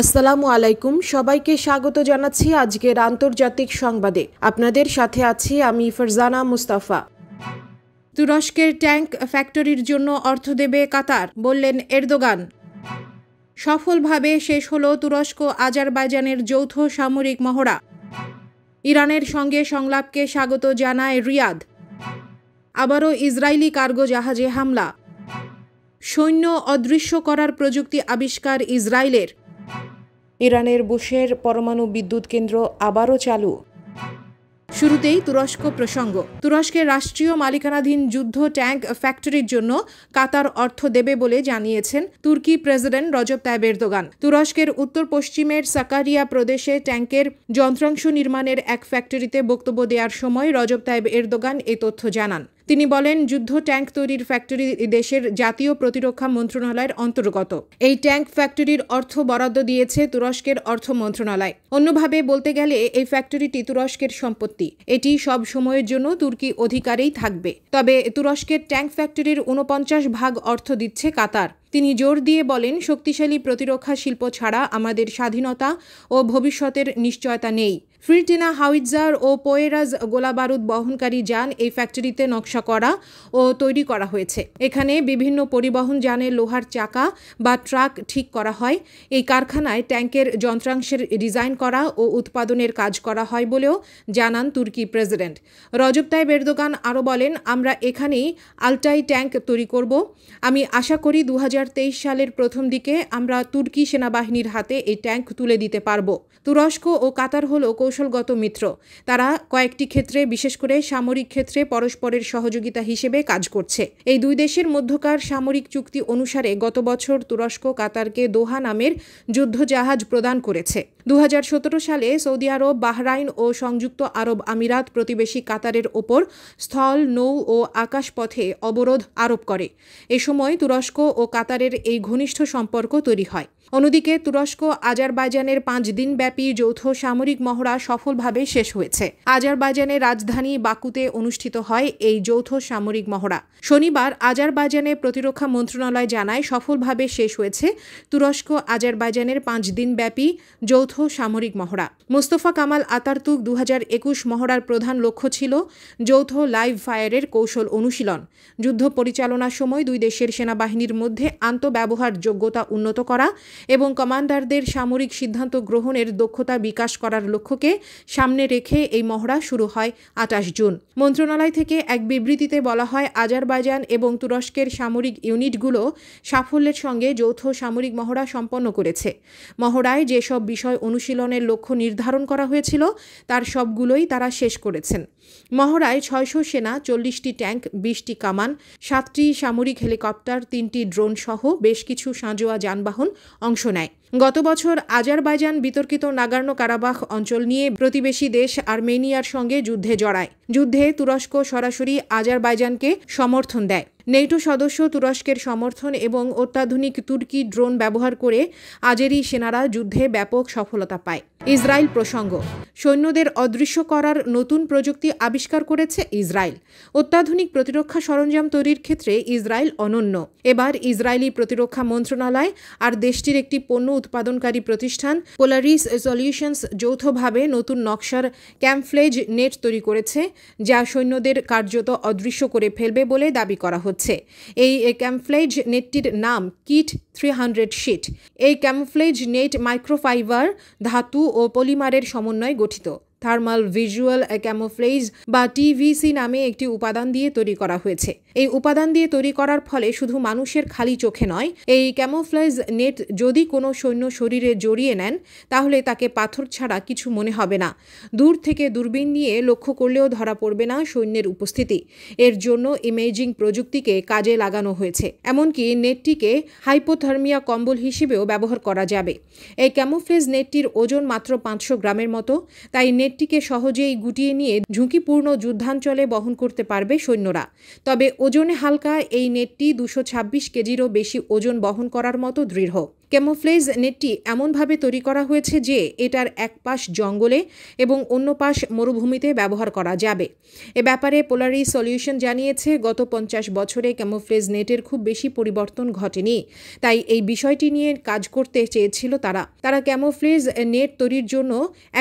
আসসালামু আলাইকুম সবাইকে স্বাগত জানাচ্ছি আজকের আন্তর্জাতিক সংবাদে আপনাদের সাথে আছি আমি ফারজানা মুস্তাফা তুরস্কের ট্যাঙ্ক ফ্যাক্টরির জন্য অর্থ দেবে কাতার বললেন এরদোগান সফলভাবে শেষ হল তুরস্ক আজারবাইজানের যৌথ সামরিক মহড়া ইরানের সঙ্গে সংলাপকে স্বাগত জানায় রিয়াদ আবারও ইসরায়েলি কার্গো জাহাজে হামলা সৈন্য অদৃশ্য করার প্রযুক্তি আবিষ্কার ইসরায়েলের ইরানের বুশের পরমাণু বিদ্যুৎ কেন্দ্র আবারও চালু শুরুতেই তুরস্ক প্রসঙ্গ তুরস্কের রাষ্ট্রীয় মালিকানাধীন যুদ্ধ ট্যাঙ্ক ফ্যাক্টরির জন্য কাতার অর্থ দেবে বলে জানিয়েছেন তুর্কি প্রেসিডেন্ট রজব তাইব এরদোগান তুরস্কের উত্তর পশ্চিমের সাকারিয়া প্রদেশে ট্যাঙ্কের যন্ত্রাংশ নির্মাণের এক ফ্যাক্টরিতে বক্তব্য দেওয়ার সময় রজব তাইব এরদোগান এ তথ্য জানান তিনি বলেন যুদ্ধ ট্যাঙ্ক তৈরির ফ্যাক্টরি দেশের জাতীয় প্রতিরক্ষা মন্ত্রণালয়ের অন্তর্গত এই ট্যাঙ্ক ফ্যাক্টরির অর্থ বরাদ্দ দিয়েছে তুরস্কের অর্থ মন্ত্রণালয় অন্যভাবে বলতে গেলে এই ফ্যাক্টরিটি তুরস্কের সম্পত্তি এটি সব সময়ের জন্য তুর্কি অধিকারেই থাকবে তবে তুরস্কের ট্যাঙ্ক ফ্যাক্টরির উনপঞ্চাশ ভাগ অর্থ দিচ্ছে কাতার তিনি জোর দিয়ে বলেন শক্তিশালী প্রতিরক্ষা শিল্প ছাড়া আমাদের স্বাধীনতা ও ভবিষ্যতের নিশ্চয়তা নেই ফিরটিনা হাউইজার ও পোয়েরাজ গোলাবারুদ বহনকারী যান এই ফ্যাক্টরিতে নকশা করা ও তৈরি করা হয়েছে এখানে বিভিন্ন পরিবহন যানের লোহার চাকা বা ট্রাক ঠিক করা হয় এই কারখানায় ট্যাঙ্কের যন্ত্রাংশের ডিজাইন করা ও উৎপাদনের কাজ করা হয় বলেও জানান তুর্কি প্রেসিডেন্ট রজব বেরদোগান আরও বলেন আমরা এখানেই আলটাই ট্যাঙ্ক তৈরি করব আমি আশা করি দু সালের প্রথম দিকে আমরা তুর্কি সেনাবাহিনীর হাতে এই ট্যাঙ্ক তুলে দিতে পারব তুরস্ক ও কাতার হলো কৌশলগত মিত্র তারা কয়েকটি ক্ষেত্রে বিশেষ করে সামরিক ক্ষেত্রে পরস্পরের সহযোগিতা হিসেবে কাজ করছে এই দুই দেশের মধ্যকার সামরিক চুক্তি অনুসারে গত বছর তুরস্ক কাতারকে দোহা নামের যুদ্ধজাহাজ প্রদান করেছে দু সালে সৌদি আরব বাহরাইন ও সংযুক্ত আরব আমিরাত প্রতিবেশী কাতারের ওপর স্থল নৌ ও আকাশপথে অবরোধ আরোপ করে এ সময় তুরস্ক ও কাতারের এই ঘনিষ্ঠ সম্পর্ক তৈরি হয় অন্যদিকে তুরস্ক আজারবাইজানের পাঁচ দিনব্যাপী যৌথ সামরিক মহড়া সফলভাবে শেষ হয়েছে আজারবাইজানের রাজধানী বাকুতে অনুষ্ঠিত হয় এই যৌথ সামরিক মহড়া শনিবার আজারবাইজানের প্রতিরক্ষা মন্ত্রণালয় জানায় সফলভাবে শেষ হয়েছে তুরস্ক আজারবাইজানের পাঁচ দিনব্যাপী যৌথ সামরিক মহড়া মোস্তফা কামাল আতারতুক দু মহড়ার প্রধান লক্ষ্য ছিল যৌথ লাইভ ফায়ারের কৌশল অনুশীলন যুদ্ধ পরিচালনার সময় দুই দেশের সেনাবাহিনীর মধ্যে আন্তব্যবহার যোগ্যতা উন্নত করা এবং কমান্ডারদের সামরিক সিদ্ধান্ত গ্রহণের দক্ষতা বিকাশ করার লক্ষ্যকে দিনকে সামনে রেখে এই মহড়া শুরু হয় আটাশ জুন মন্ত্রণালয় থেকে এক বিবৃতিতে বলা হয় আজারবাইজান এবং তুরস্কের সামরিক ইউনিটগুলো সাফল্যের সঙ্গে যৌথ সামরিক মহড়া সম্পন্ন করেছে মহড়ায় যেসব বিষয় অনুশীলনের লক্ষ্য নির্ধারণ করা হয়েছিল তার সবগুলোই তারা শেষ করেছেন মহড়ায় ছয়শো সেনা চল্লিশটি ট্যাঙ্ক বিশটি কামান সাতটি সামরিক হেলিকপ্টার তিনটি ড্রোন সহ বেশ কিছু সাঁজোয়া যানবাহন অংশ নেয় গত বছর আজারবাইজান বিতর্কিত নাগার্ন কারাবাখ অঞ্চল নিয়ে প্রতিবেশী দেশ আর্মেনিয়ার সঙ্গে যুদ্ধে জড়ায় যুদ্ধে তুরস্ক সরাসরি আজারবাইজানকে সমর্থন দেয় নেটো সদস্য তুরস্কের সমর্থন এবং অত্যাধুনিক তুর্কি ড্রোন ব্যবহার করে আজেরই সেনারা যুদ্ধে ব্যাপক সফলতা পায় ইসরায়েল প্রসঙ্গ সৈন্যদের অদৃশ্য করার নতুন প্রযুক্তি আবিষ্কার করেছে ইসরায়েল অত্যাধুনিক প্রতিরক্ষা সরঞ্জাম তৈরির ক্ষেত্রে ইসরায়েল অনন্য এবার ইসরায়েলি প্রতিরক্ষা মন্ত্রণালয় আর দেশটির একটি পণ্য উৎপাদনকারী প্রতিষ্ঠান পোলারিস সলিউশনস যৌথভাবে নতুন নকশার ক্যাম্পফ্লেজ নেট তৈরি করেছে যা সৈন্যদের কার্যত অদৃশ্য করে ফেলবে বলে দাবি করা হচ্ছে হচ্ছে এই ক্যামফ্লেজ নেটটির নাম কিট থ্রি হান্ড্রেড শিট এই ক্যামফ্লেজ নেট মাইক্রোফাইবার ধাতু ও পলিমারের সমন্বয়ে গঠিত থার্মাল ভিজুয়াল ক্যামোফ্লেজ বা টিভিসি নামে একটি উপাদান দিয়ে তৈরি করা হয়েছে এই উপাদান দিয়ে তৈরি করার ফলে শুধু মানুষের খালি চোখে নয় এই ক্যামোফ্লেজ নেট যদি কোনো সৈন্য শরীরে জড়িয়ে নেন তাহলে তাকে পাথর ছাড়া কিছু মনে হবে না দূর থেকে দূরবীন নিয়ে লক্ষ্য করলেও ধরা পড়বে না সৈন্যের উপস্থিতি এর জন্য ইমেজিং প্রযুক্তিকে কাজে লাগানো হয়েছে এমনকি নেটটিকে হাইপোথার্মিয়া কম্বল হিসেবেও ব্যবহার করা যাবে এই ক্যামোফ্লেজ নেটটির ওজন মাত্র পাঁচশো গ্রামের মতো তাই নেট নেটটিকে সহজেই গুটিয়ে নিয়ে ঝুঁকিপূর্ণ যুদ্ধাঞ্চলে বহন করতে পারবে সৈন্যরা তবে ওজনে হালকা এই নেটটি দুশো ছাব্বিশ কেজিরও বেশি ওজন বহন করার মতো দৃঢ় ক্যামোফ্লেজ নেটটি এমনভাবে তৈরি করা হয়েছে যে এটার এক পাশ জঙ্গলে এবং অন্য পাশ মরুভূমিতে ব্যবহার করা যাবে এ ব্যাপারে পোলারি সলিউশন জানিয়েছে গত পঞ্চাশ বছরে ক্যামোফ্লেজ নেটের খুব বেশি পরিবর্তন ঘটেনি তাই এই বিষয়টি নিয়ে কাজ করতে চেয়েছিল তারা তারা ক্যামোফ্লেজ নেট তৈরির জন্য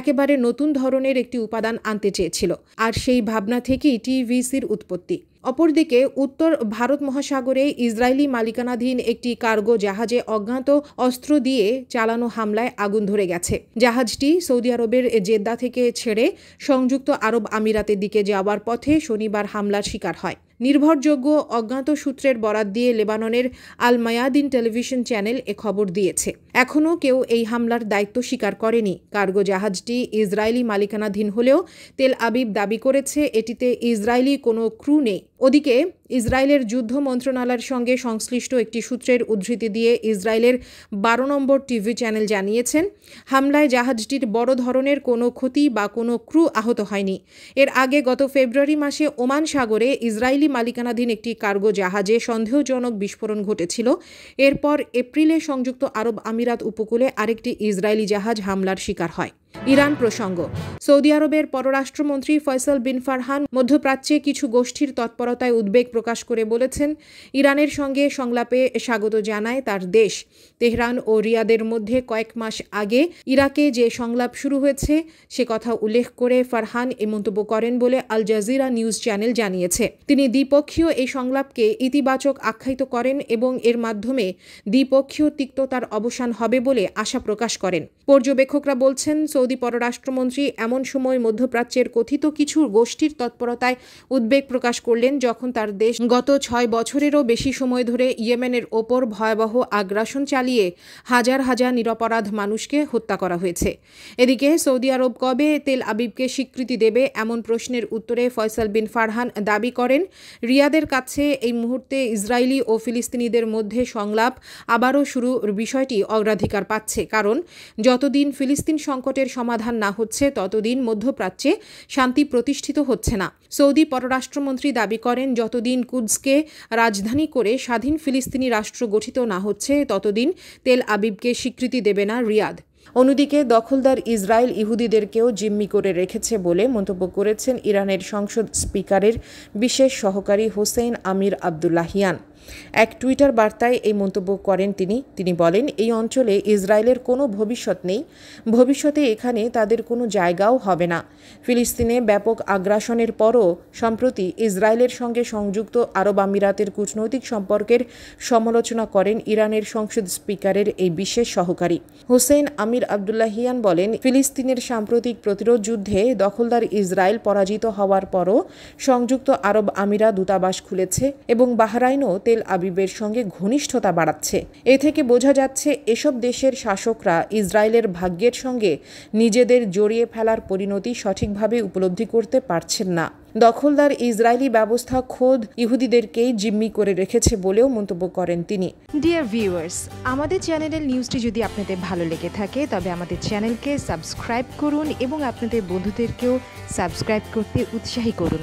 একেবারে নতুন ধরনের একটি উপাদান আনতে চেয়েছিল আর সেই ভাবনা থেকেই টিভিসির উৎপত্তি অপরদিকে উত্তর ভারত মহাসাগরে ইসরায়েলি মালিকানাধীন একটি কার্গো জাহাজে অজ্ঞাত অস্ত্র দিয়ে চালানো হামলায় আগুন ধরে গেছে জাহাজটি সৌদি আরবের জেদ্দা থেকে ছেড়ে সংযুক্ত আরব আমিরাতের দিকে যাওয়ার পথে শনিবার হামলার শিকার হয় নির্ভরযোগ্য অজ্ঞাত সূত্রের বরাত দিয়ে লেবাননের আল মায়াদিন টেলিভিশন চ্যানেল এ খবর দিয়েছে এখনও কেউ এই হামলার দায়িত্ব স্বীকার করেনি কার্গো জাহাজটি ইসরায়েলি মালিকানাধীন হলেও তেল আবিব দাবি করেছে এটিতে ইসরায়েলি কোনো ক্রু নেই ওদিকে ইসরায়েলের যুদ্ধ মন্ত্রণালয়ের সঙ্গে সংশ্লিষ্ট একটি সূত্রের উদ্ধৃতি দিয়ে ইসরায়েলের বারো নম্বর টিভি চ্যানেল জানিয়েছেন হামলায় জাহাজটির বড় ধরনের কোনো ক্ষতি বা কোনো ক্রু আহত হয়নি এর আগে গত ফেব্রুয়ারি মাসে ওমান সাগরে ইসরায়েলি মালিকানাধীন একটি কার্গো জাহাজে সন্দেহজনক বিস্ফোরণ ঘটেছিল এরপর এপ্রিলে সংযুক্ত আরব আমিরাত উপকূলে আরেকটি ইসরায়েলি জাহাজ হামলার শিকার হয় ইরান প্রসঙ্গ সৌদি আরবের পররাষ্ট্রমন্ত্রী ফয়সাল বিন ফারহান মধ্যপ্রাচ্যে কিছু গোষ্ঠীর তৎপরতায় উদ্বেগ প্রকাশ করে বলেছেন ইরানের সঙ্গে সংলাপে স্বাগত জানায় তার দেশ তেহরান ও রিয়াদের মধ্যে কয়েক মাস আগে ইরাকে যে সংলাপ শুরু হয়েছে সে কথা উল্লেখ করে ফারহান এ মন্তব্য করেন বলে আল জাজিরা নিউজ চ্যানেল জানিয়েছে তিনি দ্বিপক্ষীয় এই সংলাপকে ইতিবাচক আখ্যায়িত করেন এবং এর মাধ্যমে দ্বিপক্ষীয় তিক্ততার অবসান হবে বলে আশা প্রকাশ করেন পর্যবেক্ষকরা বলছেন সৌদি পররাষ্ট্রমন্ত্রী এমন সময় মধ্যপ্রাচ্যের কথিত কিছু গোষ্ঠীর তৎপরতায় উদ্বেগ প্রকাশ করলেন যখন তার দেশ গত ছয় বছরেরও বেশি সময় ধরে ইয়েমেনের ওপর ভয়াবহ আগ্রাসন চালিয়ে হাজার হাজার নিরপরাধ মানুষকে হত্যা করা হয়েছে এদিকে সৌদি আরব কবে তেল আবিবকে স্বীকৃতি দেবে এমন প্রশ্নের উত্তরে ফয়সাল বিন ফারহান দাবি করেন রিয়াদের কাছে এই মুহূর্তে ইসরায়েলি ও ফিলিস্তিনিদের মধ্যে সংলাপ আবারও শুরুর বিষয়টি অগ্রাধিকার পাচ্ছে কারণ যতদিন ফিলিস্তিন সংকটের সমাধান না হচ্ছে ততদিন মধ্যপ্রাচ্যে শান্তি প্রতিষ্ঠিত হচ্ছে না সৌদি পররাষ্ট্রমন্ত্রী দাবি করেন যতদিন কুদসকে রাজধানী করে স্বাধীন ফিলিস্তিনি রাষ্ট্র গঠিত না হচ্ছে ততদিন তেল আবিবকে স্বীকৃতি দেবে না রিয়াদ অন্যদিকে দখলদার ইসরায়েল ইহুদিদেরকেও জিম্মি করে রেখেছে বলে মন্তব্য করেছেন ইরানের সংসদ স্পিকারের বিশেষ সহকারী হোসেন আমির আবদুল্লাহিয়ান এক টুইটার বার্তায় এই মন্তব্য করেন তিনি তিনি বলেন এই অঞ্চলে ইসরায়েলের কোনো ভবিষ্যৎ নেই ভবিষ্যতে এখানে তাদের কোনো জায়গাও হবে না ফিলিস্তিনে ব্যাপক আগ্রাসনের পরও সম্প্রতি ইসরায়েলের সঙ্গে সংযুক্ত আরব আমিরাতের কূটনৈতিক সম্পর্কের সমালোচনা করেন ইরানের সংসদ স্পিকারের এই বিশেষ সহকারী হোসেন আমির আবদুল্লাহিয়ান বলেন ফিলিস্তিনের সাম্প্রতিক প্রতিরোধ যুদ্ধে দখলদার ইসরায়েল পরাজিত হওয়ার পরও সংযুক্ত আরব আমিরা দূতাবাস খুলেছে এবং বাহরাইনও তেল তেল আবিবের সঙ্গে ঘনিষ্ঠতা বাড়াচ্ছে এ থেকে বোঝা যাচ্ছে এসব দেশের শাসকরা ইসরায়েলের ভাগ্যের সঙ্গে নিজেদের জড়িয়ে ফেলার পরিণতি সঠিকভাবে উপলব্ধি করতে পারছেন না দখলদার ইসরায়েলি ব্যবস্থা খোদ ইহুদিদেরকেই জিম্মি করে রেখেছে বলেও মন্তব্য করেন তিনি ডিয়ার ভিউয়ার্স আমাদের চ্যানেলের নিউজটি যদি আপনাদের ভালো লেগে থাকে তবে আমাদের চ্যানেলকে সাবস্ক্রাইব করুন এবং আপনাদের বন্ধুদেরকেও সাবস্ক্রাইব করতে উৎসাহী করুন